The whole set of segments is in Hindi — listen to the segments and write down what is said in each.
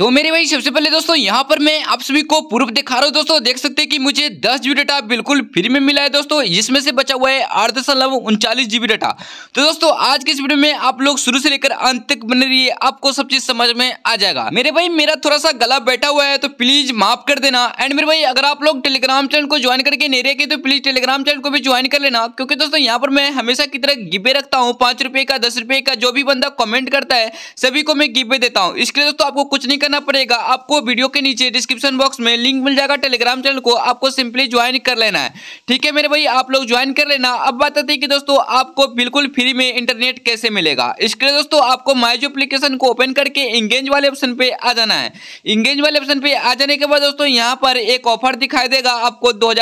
तो मेरे भाई सबसे पहले दोस्तों यहाँ पर मैं आप सभी को प्रूफ दिखा रहा हूँ दोस्तों देख सकते हैं कि मुझे 10 जीबी डाटा बिल्कुल फ्री में मिला है दोस्तों जिसमें से बचा हुआ है आठ दशमलव उनचालीस जीबी डाटा तो दोस्तों आज के इस वीडियो में आप लोग शुरू से लेकर अंत तक बने रहिए आपको सब चीज समझ में आ जाएगा मेरे भाई मेरा थोड़ा सा गला बैठा हुआ है तो प्लीज माफ कर देना एंड मेरे भाई अगर आप लोग टेलीग्राम चैनल को ज्वाइन करके नहीं रहे तो प्लीज टेलीग्राम चैनल को भी ज्वाइन कर लेना क्योंकि दोस्तों यहाँ पर मैं हमेशा की तरह गिब्बे रखता हूँ पांच का दस का जो भी बंदा कॉमेंट करता है सभी को मैं गिब्बे देता हूँ इसके लिए दोस्तों आपको कुछ नहीं करना पड़ेगा आपको वीडियो के नीचे डिस्क्रिप्शन बॉक्स में लिंक मिल जाएगा टेलीग्राम चैनल को आपको सिंपली ज्वाइन कर लेना है ठीक है मेरे भाई आप लोग ज्वाइन कर लेना अब बात आती है कि दोस्तों आपको बिल्कुल फ्री में इंटरनेट कैसे मिलेगा इसके लिए दोस्तों आपको माइजो अप्लीकेशन को ओपन करके इंगेज वाले ऑप्शन पे आ जाना है इंगेज वाले ऑप्शन पे आ जाने के बाद दोस्तों यहाँ पर एक ऑफर दिखाई देगा आपको दो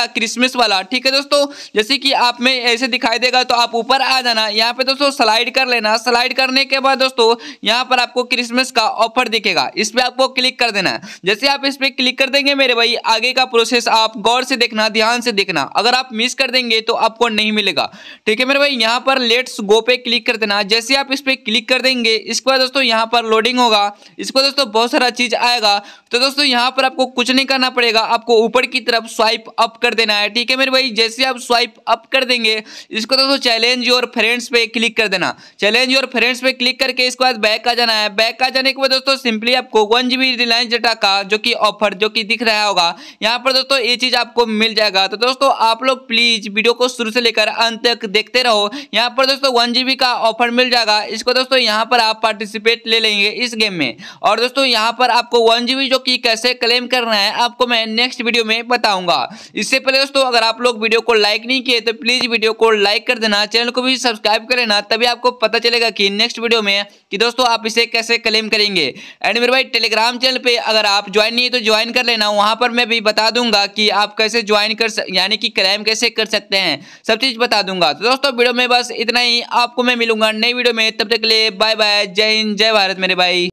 का क्रिसमस वाला ठीक है दोस्तों जैसे कि आप में ऐसे दिखाई देगा तो आप ऊपर आ जाना यहाँ पे दोस्तों स्लाइड कर लेना स्लाइड करने के बाद दोस्तों यहाँ पर आपको क्रिसमस का ऑफर दिखेगा इस पर आपको क्लिक कर देना है जैसे आप इस पर क्लिक कर देंगे मेरे भाई आगे का प्रोसेस आप गौर से देखना ध्यान से देखना अगर आप मिस कर देंगे तो आपको नहीं मिलेगा ठीक है मेरे भाई यहाँ पर लेट्स गो पे क्लिक कर देना जैसे आप इस पर क्लिक कर देंगे इसके बाद दोस्तों यहाँ पर लोडिंग होगा इसको दोस्तों बहुत सारा चीज़ आएगा तो दोस्तों यहाँ पर आपको कुछ नहीं करना पड़ेगा आपको ऊपर की तरफ स्वाइप अप कर देना है ठीक है मेरे भाई जैसे आप स्वाइप अप कर देंगे इसको दोस्तों चैलेंज योर फ्रेंड्स पे क्लिक कर देना चैलेंज योर फ्रेंड्स पे क्लिक करके इसके बाद बैक आ जाना है बैक आ जाने के बाद दोस्तों सिंपली मिलेगी आपको वन जीबी रिलायंस डेटा का जो कि ऑफर जो कि दिख रहा होगा यहाँ पर दोस्तों ये चीज़ आपको मिल जाएगा तो दोस्तों आप लोग प्लीज़ वीडियो को शुरू से लेकर अंत तक देखते रहो यहाँ पर दोस्तों वन जीबी का ऑफर मिल जाएगा इसको दोस्तों यहाँ पर आप पार्टिसिपेट ले लेंगे इस गेम में और दोस्तों यहाँ पर आपको वन जो की कैसे क्लेम करना है आपको मैं नेक्स्ट वीडियो में बताऊंगा इससे पहले दोस्तों अगर आप लोग वीडियो को लाइक नहीं किए तो प्लीज़ वीडियो को लाइक कर देना चैनल को भी सब्सक्राइब कर लेना तभी आपको पता चलेगा कि नेक्स्ट वीडियो में कि दोस्तों आप इसे कैसे क्लेम करेंगे एंड मेरे भाई टेलीग्राम चैनल पे अगर आप ज्वाइन नहीं है तो ज्वाइन कर लेना वहां पर मैं भी बता दूंगा कि आप कैसे ज्वाइन कर यानी कि क्लेम कैसे कर सकते हैं सब चीज़ बता दूंगा तो दोस्तों वीडियो में बस इतना ही आपको मैं मिलूंगा नई वीडियो में तब तक के लिए बाय बाय जय हिंद जय भारत मेरे भाई